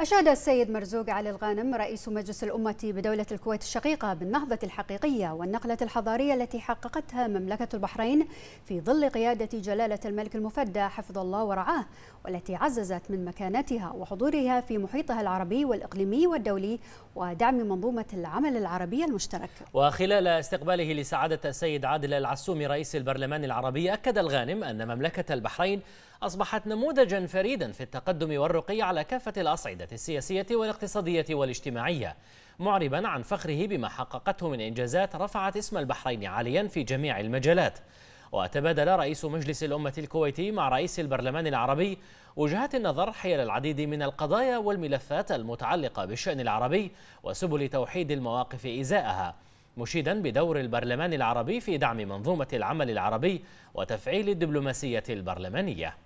أشاد السيد مرزوق علي الغانم رئيس مجلس الأمة بدولة الكويت الشقيقة بالنهضة الحقيقية والنقلة الحضارية التي حققتها مملكة البحرين في ظل قيادة جلالة الملك المفدى حفظ الله ورعاه والتي عززت من مكانتها وحضورها في محيطها العربي والإقليمي والدولي ودعم منظومة العمل العربي المشترك وخلال استقباله لسعادة السيد عادل العسومي رئيس البرلمان العربي أكد الغانم أن مملكة البحرين أصبحت نموذجا فريدا في التقدم والرقي على كافة الأصعدة السياسية والاقتصادية والاجتماعية معربا عن فخره بما حققته من إنجازات رفعت اسم البحرين عاليا في جميع المجالات وتبادل رئيس مجلس الأمة الكويتي مع رئيس البرلمان العربي وجهات النظر حيال العديد من القضايا والملفات المتعلقة بالشأن العربي وسبل توحيد المواقف إزاءها مشيدا بدور البرلمان العربي في دعم منظومة العمل العربي وتفعيل الدبلوماسية البرلمانية